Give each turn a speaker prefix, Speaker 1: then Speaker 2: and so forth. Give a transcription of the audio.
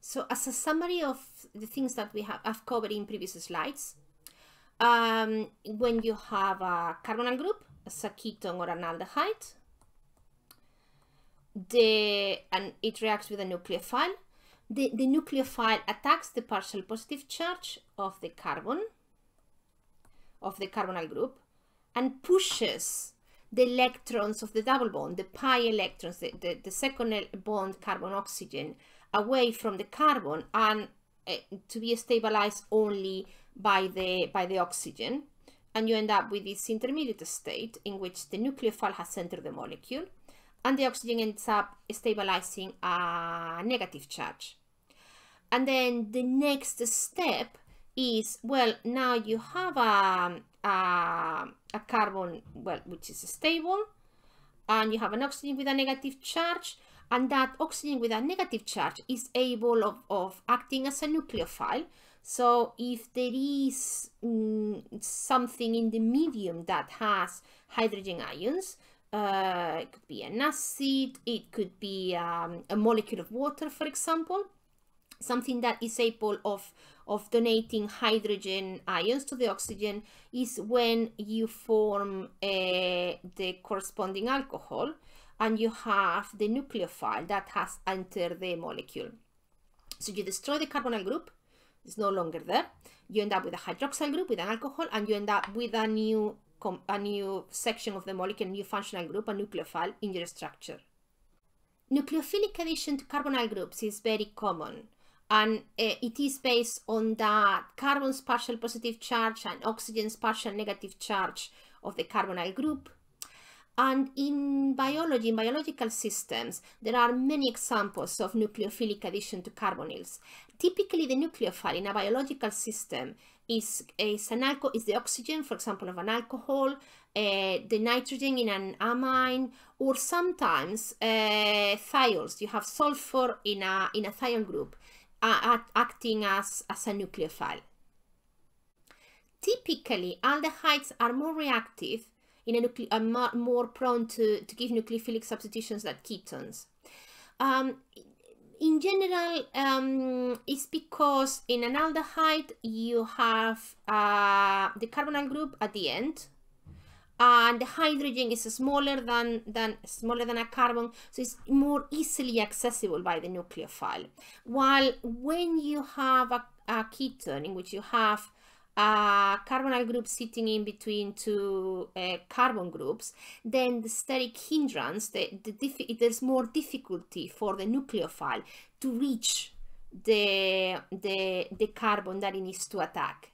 Speaker 1: So as a summary of the things that we have I've covered in previous slides, um, when you have a carbonyl group, as a ketone or an aldehyde, the, and it reacts with a nucleophile, the, the nucleophile attacks the partial positive charge of the carbon, of the carbonyl group, and pushes the electrons of the double bond, the pi electrons, the, the, the second bond carbon oxygen, away from the carbon and uh, to be stabilized only by the, by the oxygen. And you end up with this intermediate state in which the nucleophile has entered the molecule and the oxygen ends up stabilizing a negative charge. And then the next step is, well, now you have a, a, a carbon, well, which is stable, and you have an oxygen with a negative charge, and that oxygen with a negative charge is able of, of acting as a nucleophile. So if there is mm, something in the medium that has hydrogen ions, uh, it could be an acid, it could be um, a molecule of water, for example, something that is able of of donating hydrogen ions to the oxygen is when you form uh, the corresponding alcohol and you have the nucleophile that has entered the molecule. So you destroy the carbonyl group, it's no longer there. You end up with a hydroxyl group, with an alcohol, and you end up with a new, a new section of the molecule, a new functional group, a nucleophile in your structure. Nucleophilic addition to carbonyl groups is very common and eh, it is based on that carbon's partial positive charge and oxygen's partial negative charge of the carbonyl group. And in biology, in biological systems, there are many examples of nucleophilic addition to carbonyls. Typically, the nucleophile in a biological system is, is, an is the oxygen, for example, of an alcohol, uh, the nitrogen in an amine, or sometimes uh, thiols. You have sulfur in a, in a thiol group acting as, as a nucleophile. Typically, aldehydes are more reactive in a nucle are more prone to, to give nucleophilic substitutions than ketones. Um, in general, um, it's because in an aldehyde you have uh, the carbonyl group at the end, and the hydrogen is smaller than, than smaller than a carbon, so it's more easily accessible by the nucleophile. While when you have a, a ketone in which you have a carbonyl group sitting in between two uh, carbon groups, then the steric hindrance, the, the there's more difficulty for the nucleophile to reach the, the, the carbon that it needs to attack.